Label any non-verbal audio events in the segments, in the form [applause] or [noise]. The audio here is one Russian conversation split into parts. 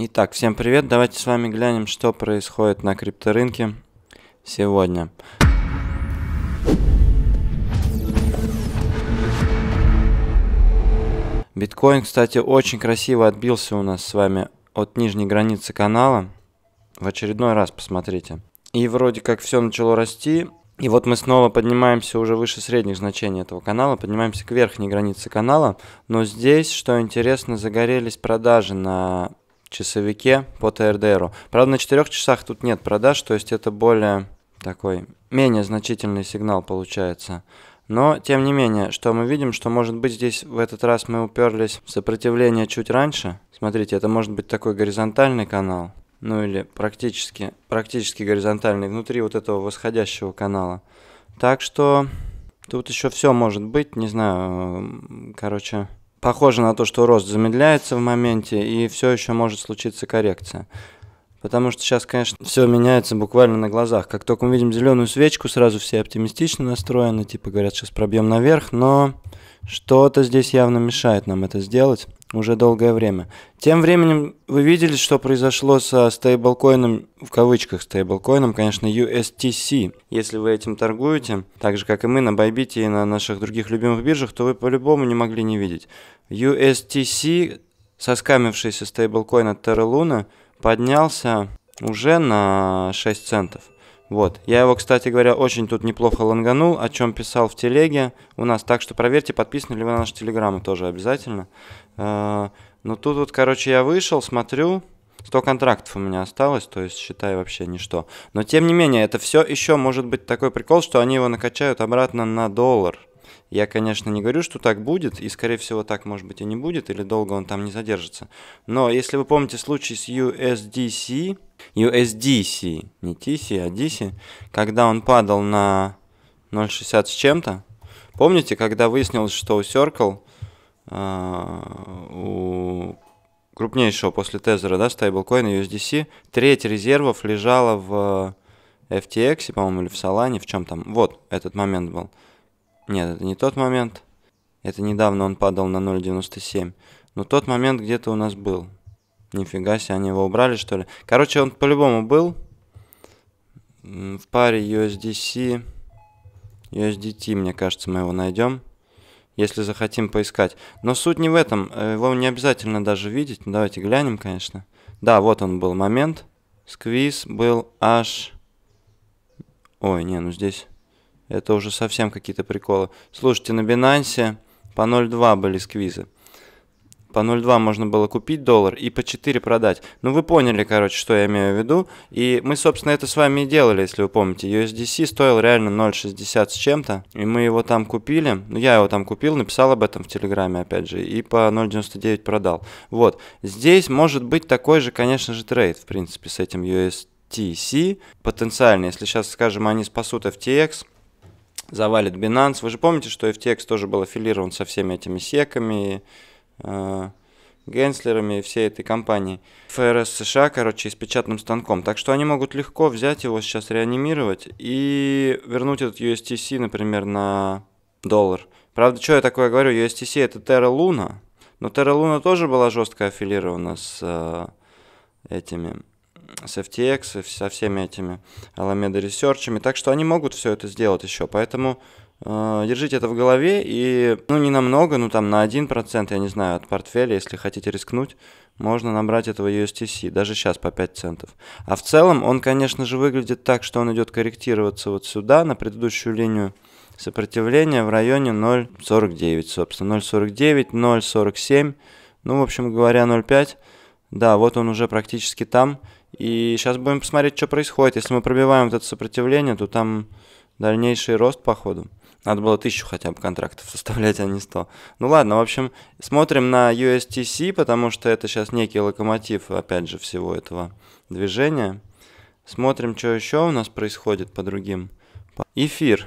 Итак, всем привет. Давайте с вами глянем, что происходит на крипторынке сегодня. Биткоин, кстати, очень красиво отбился у нас с вами от нижней границы канала. В очередной раз посмотрите. И вроде как все начало расти. И вот мы снова поднимаемся уже выше средних значений этого канала, поднимаемся к верхней границе канала. Но здесь, что интересно, загорелись продажи на часовике по ТРДРу. Правда, на четырех часах тут нет продаж, то есть это более такой менее значительный сигнал получается. Но, тем не менее, что мы видим, что, может быть, здесь в этот раз мы уперлись в сопротивление чуть раньше. Смотрите, это может быть такой горизонтальный канал, ну или практически, практически горизонтальный, внутри вот этого восходящего канала. Так что тут еще все может быть, не знаю, короче, похоже на то, что рост замедляется в моменте, и все еще может случиться коррекция. Потому что сейчас, конечно, все меняется буквально на глазах. Как только мы видим зеленую свечку, сразу все оптимистично настроены, типа говорят, сейчас пробьем наверх, но что-то здесь явно мешает нам это сделать уже долгое время. Тем временем вы видели, что произошло со стейблкоином, в кавычках стейблкоином, конечно, USTC. Если вы этим торгуете, так же как и мы на Bybit и на наших других любимых биржах, то вы по-любому не могли не видеть. USTC, соскамившийся стейблкоин от Terra Luna, поднялся уже на 6 центов. Вот. Я его, кстати говоря, очень тут неплохо лонганул, о чем писал в телеге у нас. Так что проверьте, подписаны ли вы на наш телеграммы тоже обязательно. Э, Но ну, тут вот, короче, я вышел, смотрю, 100 контрактов у меня осталось, то есть считай вообще ничто. Но тем не менее, это все еще может быть такой прикол, что они его накачают обратно на доллар. Я, конечно, не говорю, что так будет, и, скорее всего, так, может быть, и не будет, или долго он там не задержится. Но если вы помните случай с USDC, USDC, не TC, а DC, когда он падал на 0,60 с чем-то, помните, когда выяснилось, что у Circle, э, у крупнейшего после Тезера, да, стейблкоина USDC, треть резервов лежала в FTX, по-моему, или в Solana, в чем там. Вот, этот момент был. Нет, это не тот момент. Это недавно он падал на 0.97. Но тот момент где-то у нас был. Нифига себе, они его убрали, что ли? Короче, он по-любому был. В паре USDC... USDT, мне кажется, мы его найдем. Если захотим поискать. Но суть не в этом. Э, его не обязательно даже видеть. Ну, давайте глянем, конечно. Да, вот он был момент. Сквиз был аж... Ой, не, ну здесь... Это уже совсем какие-то приколы. Слушайте, на Binance по 0.2 были сквизы. По 0.2 можно было купить доллар и по 4 продать. Ну, вы поняли, короче, что я имею в виду. И мы, собственно, это с вами и делали, если вы помните. USDC стоил реально 0.60 с чем-то. И мы его там купили. Ну, я его там купил, написал об этом в Телеграме, опять же. И по 0.99 продал. Вот. Здесь может быть такой же, конечно же, трейд, в принципе, с этим USDC. Потенциально, если сейчас, скажем, они спасут FTX, завалит Binance. Вы же помните, что FTX тоже был аффилирован со всеми этими секами, э, Генслерами и всей этой компанией. ФРС США, короче, и с печатным станком. Так что они могут легко взять его сейчас, реанимировать и вернуть этот USTC, например, на доллар. Правда, что я такое говорю? USTC это Terra Luna, но Terra Luna тоже была жестко аффилирована с э, этими с FTX, со всеми этими Alameda Research. Так что они могут все это сделать еще. Поэтому э, держите это в голове и, ну, не намного, ну, там, на 1%, я не знаю, от портфеля, если хотите рискнуть, можно набрать этого USTC, даже сейчас по 5 центов. А в целом он, конечно же, выглядит так, что он идет корректироваться вот сюда, на предыдущую линию сопротивления в районе 0.49, собственно, 0.49, 0.47, ну, в общем говоря, 0.5 да, вот он уже практически там. И сейчас будем посмотреть, что происходит. Если мы пробиваем вот это сопротивление, то там дальнейший рост, походу. Надо было тысячу хотя бы контрактов [laughs] составлять, а не 100. Ну ладно, в общем, смотрим на USTC, потому что это сейчас некий локомотив, опять же, всего этого движения. Смотрим, что еще у нас происходит по другим. Эфир.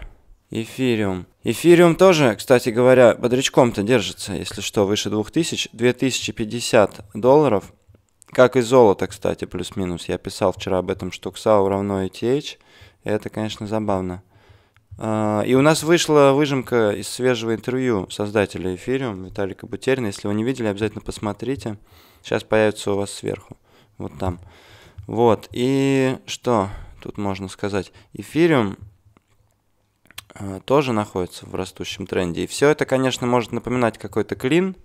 Эфириум. Эфириум тоже, кстати говоря, бодрячком-то держится, если что, выше 2000. 2050 долларов. Как и золото, кстати, плюс-минус. Я писал вчера об этом, что XAU равно ETH. Это, конечно, забавно. А, и у нас вышла выжимка из свежего интервью создателя Эфириум Виталика Бутерина. Если вы не видели, обязательно посмотрите. Сейчас появится у вас сверху. Вот там. Вот. И что тут можно сказать? Эфириум а, тоже находится в растущем тренде. И все это, конечно, может напоминать какой-то клин,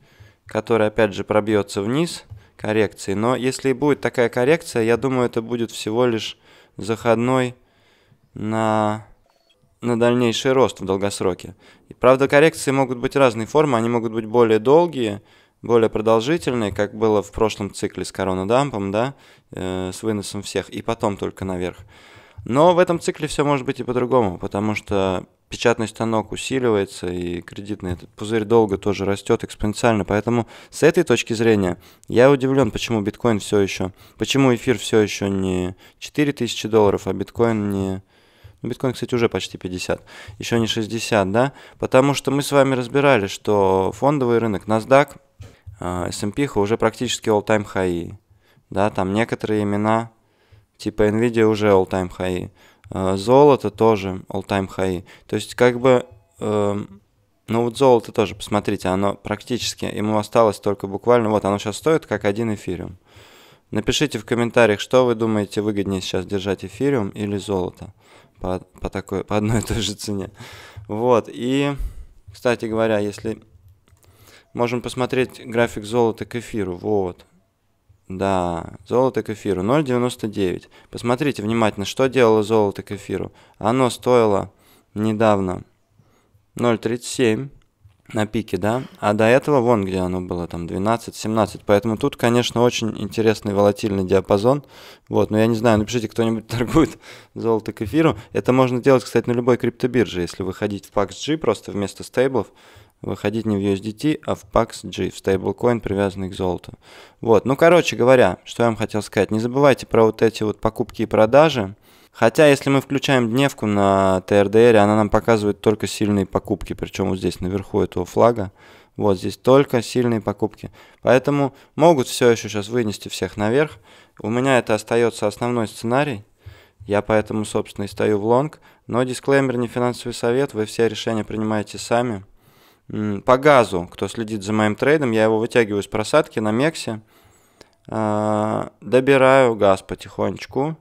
который, опять же, пробьется вниз – коррекции. Но если и будет такая коррекция, я думаю, это будет всего лишь заходной на, на дальнейший рост в долгосроке. И, правда, коррекции могут быть разной формы, они могут быть более долгие, более продолжительные, как было в прошлом цикле с коронадампом, да, э, с выносом всех, и потом только наверх. Но в этом цикле все может быть и по-другому, потому что печатный станок усиливается, и кредитный этот пузырь долго тоже растет экспоненциально. Поэтому с этой точки зрения я удивлен, почему биткоин все еще, почему эфир все еще не 4000 долларов, а биткоин не... Ну, биткоин, кстати, уже почти 50, еще не 60, да? Потому что мы с вами разбирали, что фондовый рынок NASDAQ, а, S&P уже практически all-time high, да, там некоторые имена типа Nvidia уже all-time high, Э, золото тоже all-time high. То есть как бы... Э, ну вот золото тоже, посмотрите, оно практически, ему осталось только буквально... Вот оно сейчас стоит как один эфириум. Напишите в комментариях, что вы думаете выгоднее сейчас держать эфириум или золото по, по, такой, по одной и той же цене. Вот, и, кстати говоря, если можем посмотреть график золота к эфиру, вот, да, золото к эфиру 0,99. Посмотрите внимательно, что делало золото кефиру. Оно стоило недавно 0,37 на пике, да? А до этого вон где оно было, там 12-17. Поэтому тут, конечно, очень интересный волатильный диапазон. Вот, но я не знаю, напишите, кто-нибудь [laughs] торгует золото кефиру. Это можно делать, кстати, на любой криптобирже, если выходить в PaxG просто вместо стейблов выходить не в USDT, а в PAXG, в стейблкоин, привязанный к золоту. Вот, ну короче говоря, что я вам хотел сказать, не забывайте про вот эти вот покупки и продажи. Хотя, если мы включаем дневку на TRDR, она нам показывает только сильные покупки, причем вот здесь наверху этого флага. Вот здесь только сильные покупки. Поэтому могут все еще сейчас вынести всех наверх. У меня это остается основной сценарий. Я поэтому, собственно, и стою в лонг. Но дисклеймер не финансовый совет, вы все решения принимаете сами. По газу, кто следит за моим трейдом, я его вытягиваю из просадки на мексе. А, добираю газ потихонечку.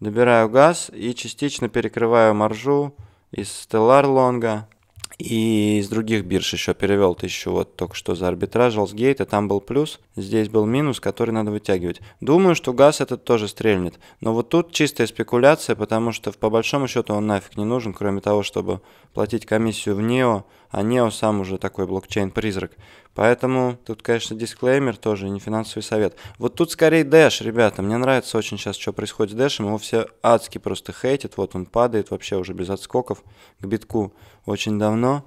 Добираю газ и частично перекрываю маржу из стеллар лонга. И из других бирж еще перевел тысячу вот только что за с Гейта Там был плюс, здесь был минус, который надо вытягивать. Думаю, что газ этот тоже стрельнет. Но вот тут чистая спекуляция, потому что по большому счету он нафиг не нужен, кроме того, чтобы платить комиссию в НИО. а НИО сам уже такой блокчейн-призрак. Поэтому тут, конечно, дисклеймер тоже, не финансовый совет. Вот тут скорее Dash, ребята. Мне нравится очень сейчас, что происходит с Dash. Его все адски просто хейтят. Вот он падает вообще уже без отскоков к битку очень давно.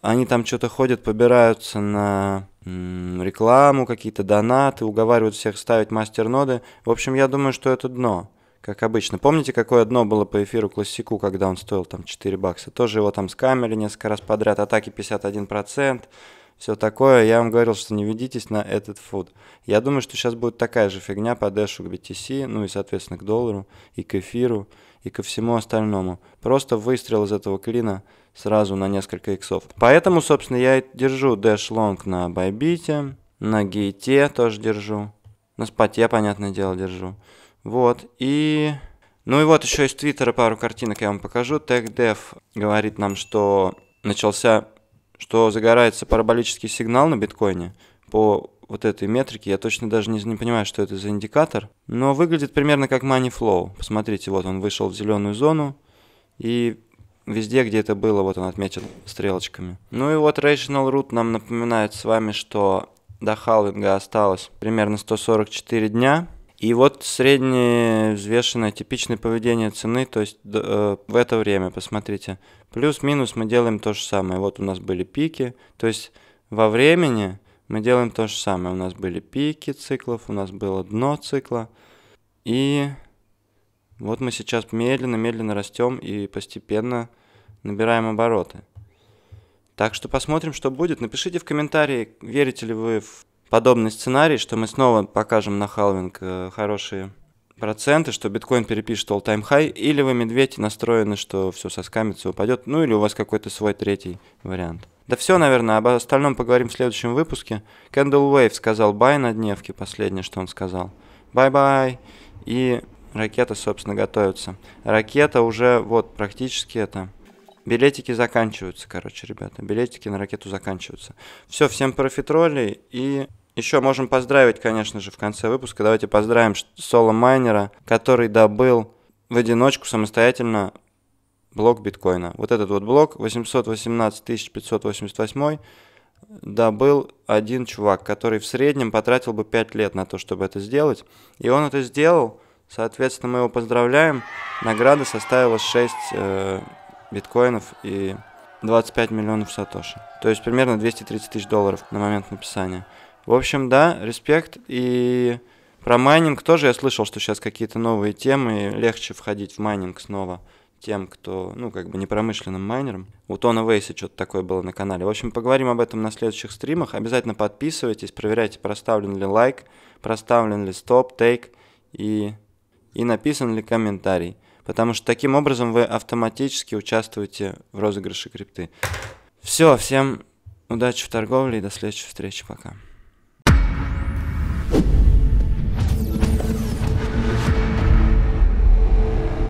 Они там что-то ходят, побираются на рекламу, какие-то донаты, уговаривают всех ставить мастерноды. В общем, я думаю, что это дно как обычно. Помните, какое дно было по эфиру классику, когда он стоил там 4 бакса? Тоже его там скамерили несколько раз подряд, атаки 51% все такое. Я вам говорил, что не ведитесь на этот фуд. Я думаю, что сейчас будет такая же фигня по дэшу к BTC, ну и, соответственно, к доллару, и к эфиру, и ко всему остальному. Просто выстрел из этого клина сразу на несколько иксов. Поэтому, собственно, я держу dash long на байбите, на гейте тоже держу. На споте, понятное дело, держу. Вот, и... Ну и вот еще из Твиттера пару картинок я вам покажу. TechDev говорит нам, что начался что загорается параболический сигнал на биткоине по вот этой метрике. Я точно даже не, не понимаю, что это за индикатор. Но выглядит примерно как money flow. Посмотрите, вот он вышел в зеленую зону. И везде, где это было, вот он отметил стрелочками. Ну и вот Rational Root нам напоминает с вами, что до халвинга осталось примерно 144 дня. И вот среднее взвешенное типичное поведение цены, то есть э, в это время, посмотрите, плюс-минус мы делаем то же самое. Вот у нас были пики, то есть во времени мы делаем то же самое. У нас были пики циклов, у нас было дно цикла. И вот мы сейчас медленно-медленно растем и постепенно набираем обороты. Так что посмотрим, что будет. Напишите в комментарии, верите ли вы в подобный сценарий, что мы снова покажем на халвинг э, хорошие проценты, что биткоин перепишет all-time high, или вы, медведи, настроены, что все соскамится, упадет, ну или у вас какой-то свой третий вариант. Да все, наверное, об остальном поговорим в следующем выпуске. Кэндл Уэйв сказал бай на дневке, последнее, что он сказал. Бай-бай! И ракета, собственно, готовится. Ракета уже, вот, практически это... Билетики заканчиваются, короче, ребята. Билетики на ракету заканчиваются. Все, всем профитроли и еще можем поздравить, конечно же, в конце выпуска. Давайте поздравим соло майнера, который добыл в одиночку самостоятельно блок биткоина. Вот этот вот блок 818 588 добыл один чувак, который в среднем потратил бы 5 лет на то, чтобы это сделать. И он это сделал, соответственно, мы его поздравляем. Награда составила 6 э, биткоинов и 25 миллионов сатоши. То есть примерно 230 тысяч долларов на момент написания. В общем, да, респект. И про майнинг тоже я слышал, что сейчас какие-то новые темы, легче входить в майнинг снова тем, кто, ну, как бы непромышленным майнером. У Тона Вейса что-то такое было на канале. В общем, поговорим об этом на следующих стримах. Обязательно подписывайтесь, проверяйте, проставлен ли лайк, проставлен ли стоп, тейк и, и написан ли комментарий. Потому что таким образом вы автоматически участвуете в розыгрыше крипты. Все, всем удачи в торговле и до следующей встречи. Пока.